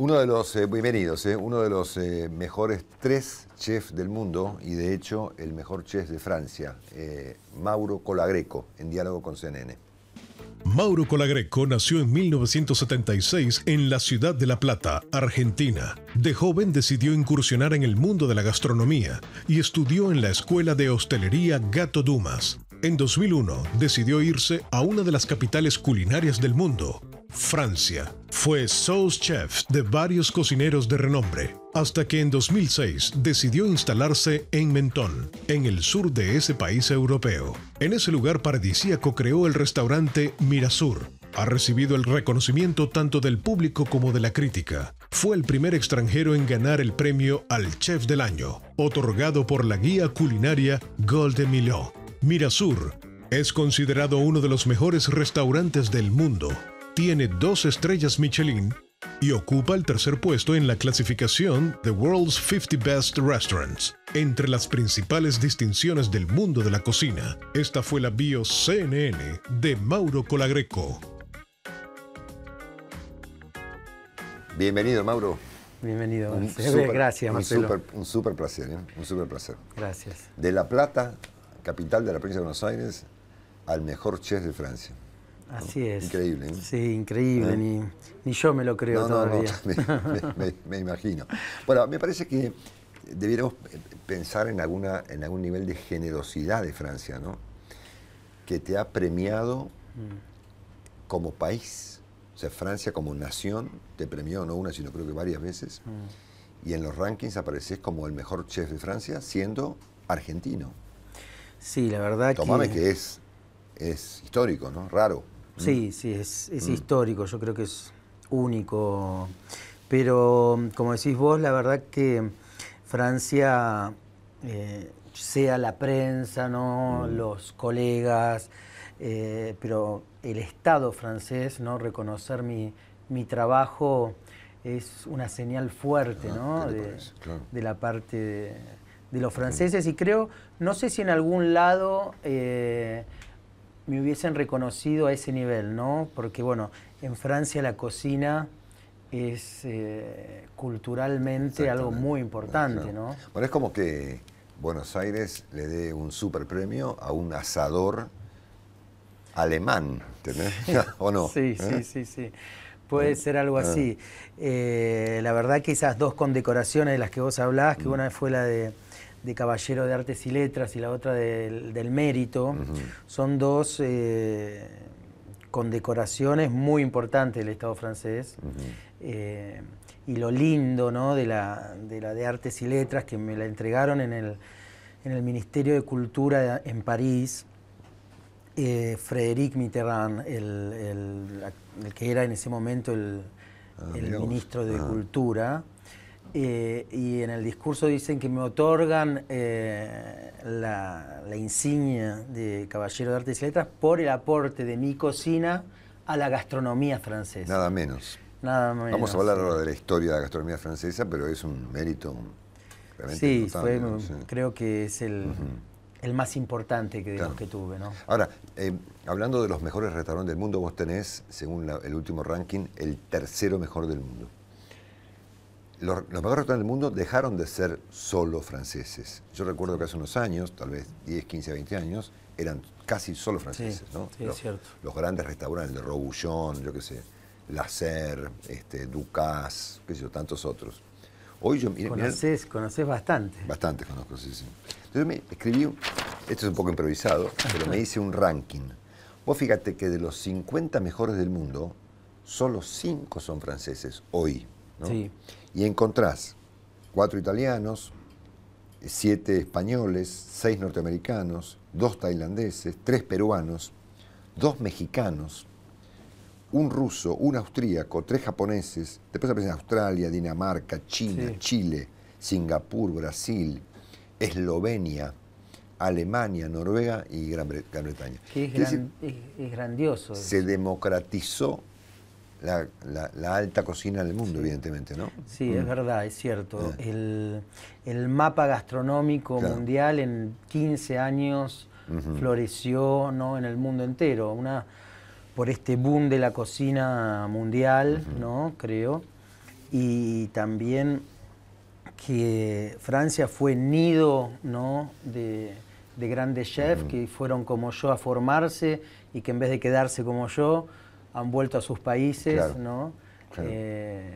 Uno de los, eh, bienvenidos, eh, uno de los eh, mejores tres chefs del mundo y de hecho el mejor chef de Francia, Mauro Colagreco, en diálogo con CNN. Mauro Colagreco nació en 1976 en la ciudad de La Plata, Argentina. De joven decidió incursionar en el mundo de la gastronomía y estudió en la escuela de hostelería Gato Dumas. En 2001 decidió irse a una de las capitales culinarias del mundo, Francia. Fue sous chef de varios cocineros de renombre, hasta que en 2006 decidió instalarse en Menton, en el sur de ese país europeo. En ese lugar paradisíaco creó el restaurante Mirasur, ha recibido el reconocimiento tanto del público como de la crítica. Fue el primer extranjero en ganar el premio al Chef del Año, otorgado por la guía culinaria Golden milo Mirasur es considerado uno de los mejores restaurantes del mundo tiene dos estrellas Michelin y ocupa el tercer puesto en la clasificación The World's 50 Best Restaurants, entre las principales distinciones del mundo de la cocina. Esta fue la bio CNN de Mauro Colagreco. Bienvenido, Mauro. Bienvenido. Gracias, Mauro. Un super, placer, ¿eh? un super placer. Gracias. De La Plata, capital de la provincia de Buenos Aires, al mejor chef de Francia. Así es. Increíble. ¿eh? Sí, increíble. ¿Eh? Ni, yo me lo creo todavía. me, imagino. Bueno, me parece que debiéramos pensar en, alguna, en algún nivel de generosidad de Francia, ¿no? Que te ha premiado mm. como país. O sea, Francia como nación te premió no una, sino creo que varias veces. Mm. Y en los rankings apareces como el mejor chef de Francia, siendo argentino. Sí, la verdad Tomame que... que es, es histórico, ¿no? Raro. Sí, mm. sí, es, mm. histórico, yo creo que es único. Pero como decís vos, la verdad que Francia, eh, sea la prensa, ¿no? Mm. los colegas, eh, pero el Estado francés, ¿no? reconocer mi, trabajo es una señal fuerte ah, ¿no? de, la parte de, los franceses. Y creo, no sé si en algún lado... Eh, me hubiesen reconocido a ese nivel, ¿no? Porque bueno, en Francia la cocina es eh, culturalmente algo muy importante, ¿no? Bueno, es como que Buenos Aires le dé un super premio a un asador alemán, ¿tenés ¿O no? Sí, sí, ¿Eh? sí, sí. Puede eh, ser algo así. la verdad que esas dos condecoraciones de las que vos hablabas, que mm. una fue la de de Caballero de Artes y Letras y la otra del, Mérito, son dos eh, condecoraciones muy importantes del Estado francés. Eh, y lo lindo de, la, de, Artes y Letras que me la entregaron en el, Ministerio de Cultura en París. Eh, Frédéric Mitterrand, el, que era en ese momento el, ah, ministro de ah. Cultura, eh, y en el discurso dicen que me otorgan eh, la, insignia de Caballero de Artes y Letras por el aporte de mi cocina a la gastronomía francesa. Nada menos. Nada menos. Vamos a hablar ahora de la historia de la gastronomía francesa, pero es un mérito realmente sí, sí, creo que es el, más importante que, los que tuve. ¿no? Ahora, eh, hablando de los mejores restaurantes del mundo, vos tenés, según el último ranking, el tercero mejor del mundo los, mejores restaurantes del mundo dejaron de ser solo franceses. Yo recuerdo que hace unos años, tal vez 10, 15, 20 años, eran casi solo franceses, ¿no? Sí, los, es cierto. Los grandes restaurantes, de Robuchon, yo qué sé, Lacer, este, Ducasse, qué sé yo, tantos otros. Hoy yo... Conoces, conoces bastante. Bastante conozco, sí, sí. Entonces me escribí, esto es un poco improvisado, pero me hice un ranking. Vos fíjate que de los 50 mejores del mundo, solo 5 son franceses hoy, ¿no? Sí y encontrás cuatro italianos, siete españoles, seis norteamericanos, dos tailandeses, tres peruanos, dos mexicanos, un ruso, un austríaco, tres japoneses, después aparecen Australia, Dinamarca, China, Chile, Singapur, Brasil, Eslovenia, Alemania, Noruega y Gran, Bretaña. es, grandioso. Se democratizó la, alta cocina del mundo, evidentemente, ¿no? Sí, es mm. verdad, es cierto. Eh. El, mapa gastronómico mundial en 15 años floreció en el mundo entero, una, por este boom de la cocina mundial, ¿no? Creo. Y también que Francia fue nido ¿no? de, grandes chefs que fueron como yo a formarse y que en vez de quedarse como yo, han vuelto a sus países, ¿no? Eh,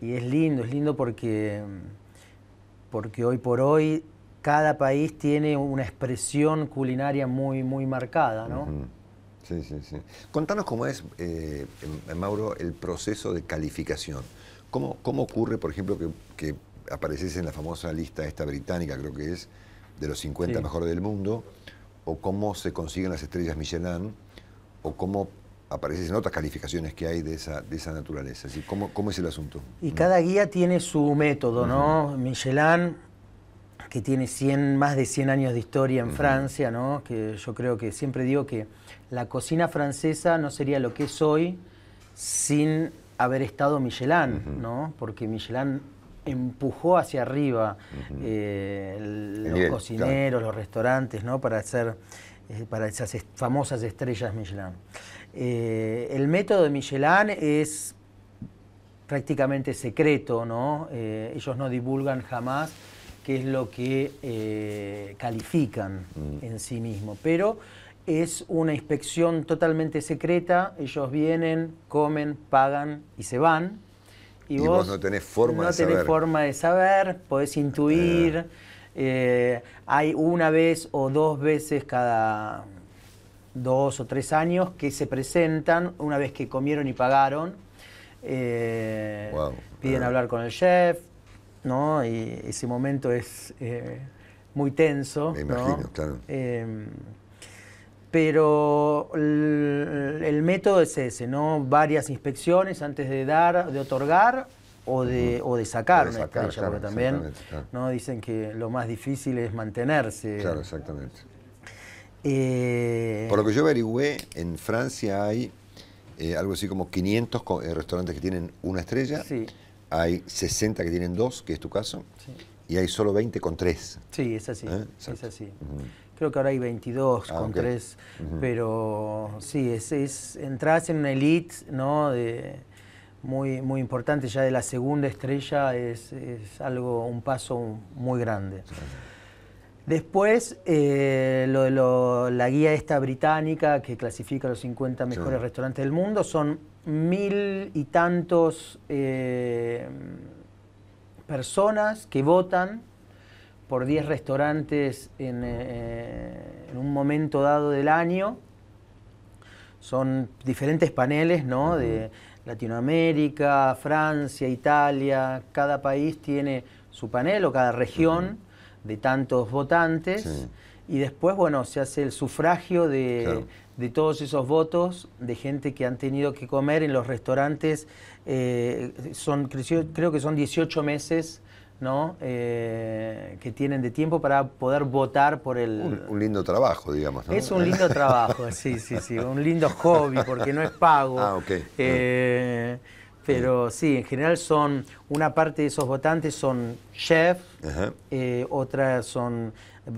y es lindo, es lindo porque, mm, porque hoy por hoy cada país tiene una expresión culinaria muy, muy marcada, ¿no? Sí, sí, sí. Contanos cómo es, eh, Mauro, el proceso de calificación. ¿Cómo, cómo ocurre, por ejemplo, que, apareces en la famosa lista esta británica, creo que es, de los 50 mejores del mundo? ¿O cómo se consiguen las estrellas Michelin? ¿O cómo aparecen otras calificaciones que hay de esa, de esa naturaleza. ¿Cómo, ¿Cómo, es el asunto? Y cada guía tiene su método, ¿no? Michelin, que tiene 100, más de 100 años de historia en Francia, ¿no? Que yo creo que siempre digo que la cocina francesa no sería lo que es hoy sin haber estado Michelin, ¿no? Porque Michelin empujó hacia arriba eh, los cocineros, los restaurantes, ¿no? Para hacer, eh, para esas famosas estrellas Michelin. Eh, el método de Michelin es prácticamente secreto, ¿no? Eh, ellos no divulgan jamás qué es lo que eh, califican mm. en sí mismo, pero es una inspección totalmente secreta, ellos vienen, comen, pagan y se van. Y, vos, no tenés forma de saber. No tenés forma de saber, podés intuir. Ah. hay una vez o dos veces cada dos o tres años que se presentan una vez que comieron y pagaron. Eh, piden eh. hablar con el chef, Y ese momento es eh, muy tenso. Em, pero el, método es ese, ¿no? Varias inspecciones antes de dar, de otorgar o de, o de sacar, también ¿no? dicen que lo más difícil es mantenerse. Claro, exactamente. Eh, Por lo que yo averigüé, en Francia hay eh, algo así como 500 eh, restaurantes que tienen una estrella, sí. hay 60 que tienen dos, que es tu caso, y hay solo 20 con tres. Sí, es así, Creo que ahora hay 22 ah, con tres, pero sí, es, es, entras en una elite, ¿no? De, muy, importante, ya de la segunda estrella es, algo, un paso muy grande. Después, eh, la guía esta británica que clasifica los 50 mejores restaurantes del mundo son mil y tantos eh, personas que votan por 10 restaurantes eh, en, un momento dado del año. Son diferentes paneles, ¿no? De Latinoamérica, Francia, Italia. Cada país tiene su panel o cada región de tantos votantes. Y después, bueno, se hace el sufragio de, todos esos votos de gente que han tenido que comer en los restaurantes. Eh, son, creo que son 18 meses ¿no? Eh, que tienen de tiempo para poder votar por el... Un, lindo trabajo, digamos. Es un lindo trabajo, sí, sí, sí. Un lindo hobby, porque no es pago. Ah, ok. Eh, pero sí, en general son, una parte de esos votantes son chefs, eh, otras son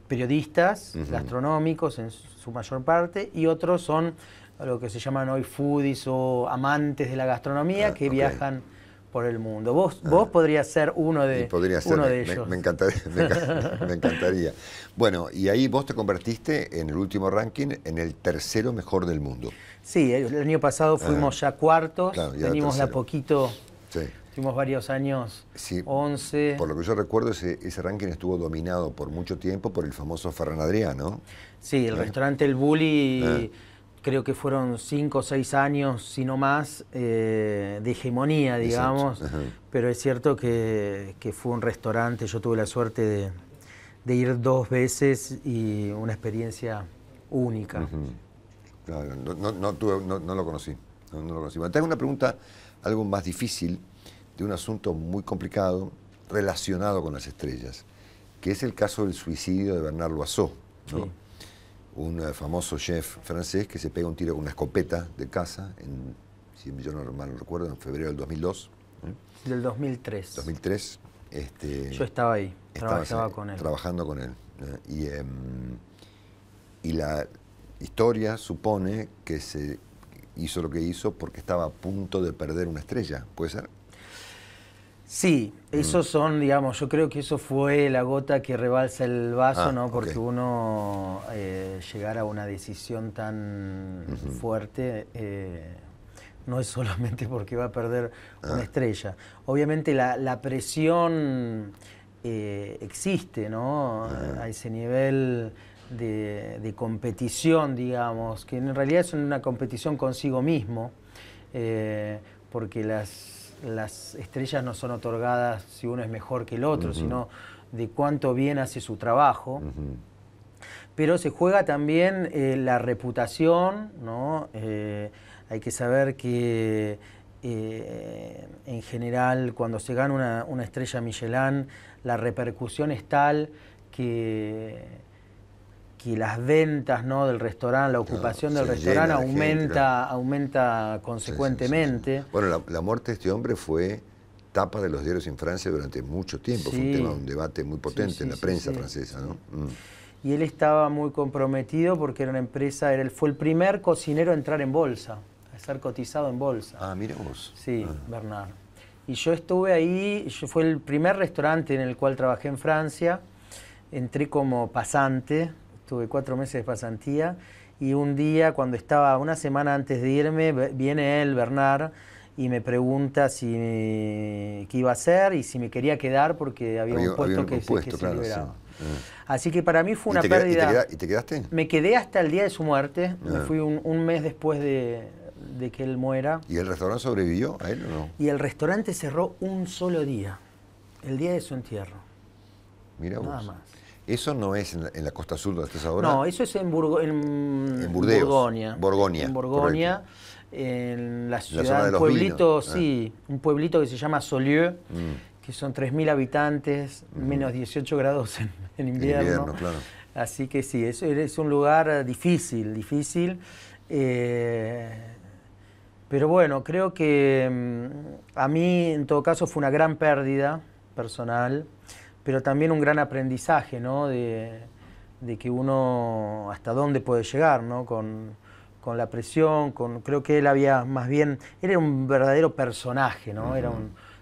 periodistas, gastronómicos en su mayor parte, y otros son lo que se llaman hoy foodies o amantes de la gastronomía ah, que viajan el mundo. Vos, ah. vos podrías ser uno de, ser, uno de ellos. Me, encantaría, Bueno, y ahí vos te convertiste en el último ranking en el tercero mejor del mundo. Sí, el año pasado fuimos ya cuartos, claro, ya poquito. Sí. varios años, sí, 11. Por lo que yo recuerdo, ese, ese, ranking estuvo dominado por mucho tiempo por el famoso Ferran Adriano Sí, el eh. restaurante El Bully. Eh creo que fueron cinco o seis años, si no más, eh, de hegemonía, digamos. Pero es cierto que, fue un restaurante, yo tuve la suerte de, ir dos veces y una experiencia única. Claro, no, lo conocí. No, tengo una pregunta algo más difícil, de un asunto muy complicado relacionado con las estrellas, que es el caso del suicidio de Bernardo Azó, Sí un eh, famoso chef francés que se pega un tiro con una escopeta de casa, en, si yo no mal recuerdo, en febrero del 2002. ¿eh? Del 2003. 2003. Este, yo estaba ahí, trabajaba eh, con él. Trabajando con él. Em, y la historia supone que se hizo lo que hizo porque estaba a punto de perder una estrella, ¿puede ser? Sí, esos mm. son, digamos, yo creo que eso fue la gota que rebalsa el vaso, ah, ¿no? Porque uno eh, llegar a una decisión tan fuerte eh, no es solamente porque va a perder una ah. estrella. Obviamente la, presión eh, existe, ¿no? Ah. A ese nivel de, de, competición, digamos, que en realidad es una competición consigo mismo, porque las las estrellas no son otorgadas si uno es mejor que el otro, sino de cuánto bien hace su trabajo. Pero se juega también eh, la reputación, ¿no? Eh, hay que saber que eh, en general cuando se gana una, una estrella Michelin, la repercusión es tal que que las ventas ¿no? del restaurante, la ah, ocupación del restaurante aumenta, aumenta consecuentemente. Bueno, la, muerte de este hombre fue tapa de los diarios en Francia durante mucho tiempo, fue un tema de un debate muy potente en la prensa francesa. ¿no? Mm. Y él estaba muy comprometido porque era una empresa, era, fue el primer cocinero a entrar en bolsa, a ser cotizado en bolsa. Ah, mira vos. Sí, ah. Bernard. Y yo estuve ahí, fue el primer restaurante en el cual trabajé en Francia, entré como pasante, Tuve cuatro meses de pasantía y un día, cuando estaba una semana antes de irme, viene él, Bernard, y me pregunta si qué iba a hacer y si me quería quedar porque había, un puesto que, se, liberaba. Eh. Así que para mí fue una pérdida. y, te quedaste? Me quedé hasta el día de su muerte. Eh. fui un, mes después de, de, que él muera. ¿Y el restaurante sobrevivió a él o no? Y el restaurante cerró un solo día, el día de su entierro. Mira vos. Nada más. Eso no es en la, costa Azul donde estás ahora. No, eso es en, Burgo, en, en En en la ciudad, un pueblito, sí, un pueblito que se llama Solieu, mm. que son 3.000 habitantes, mm. menos 18 grados en, en invierno. claro. Así que sí, es, un lugar difícil, difícil. Eh, pero bueno, creo que mm, a mí en todo caso fue una gran pérdida personal pero también un gran aprendizaje, ¿no? De, que uno hasta dónde puede llegar, ¿no? Con, la presión, con, creo que él había más bien, era un verdadero personaje, ¿no? Era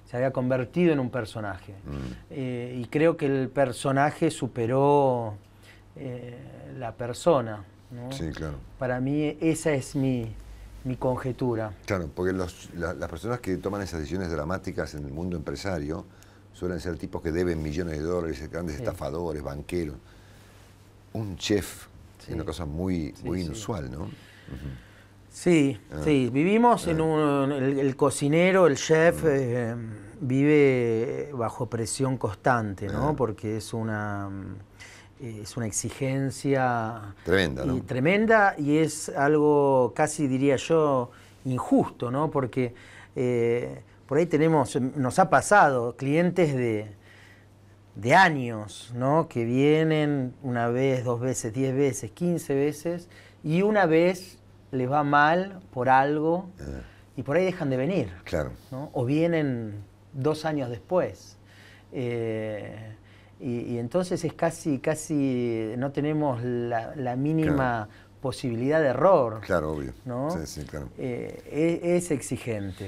se había convertido en un personaje. Mm. Eh, y creo que el personaje superó eh, la persona. Sí, claro. Para mí esa es mi, conjetura. Claro, porque los, las personas que toman esas decisiones dramáticas en el mundo empresario suelen ser tipos que deben millones de dólares, grandes estafadores, banqueros. Un chef es una cosa muy, muy inusual, ¿no? Sí, ah. sí, vivimos en ah. un... El, cocinero, el chef, mm. eh, vive bajo presión constante, ¿no? Ah. Porque es una... Mm, es una exigencia tremenda, ¿no? y tremenda y es algo casi diría yo injusto, ¿no? Porque eh, por ahí tenemos, nos ha pasado clientes de, años, ¿no? Que vienen una vez, dos veces, diez veces, quince veces, y una vez les va mal por algo eh. y por ahí dejan de venir. Claro. ¿no? O vienen dos años después. Eh, y, entonces es casi, casi no tenemos la, mínima posibilidad de error. Claro, obvio. ¿no? Eh, e, es exigente.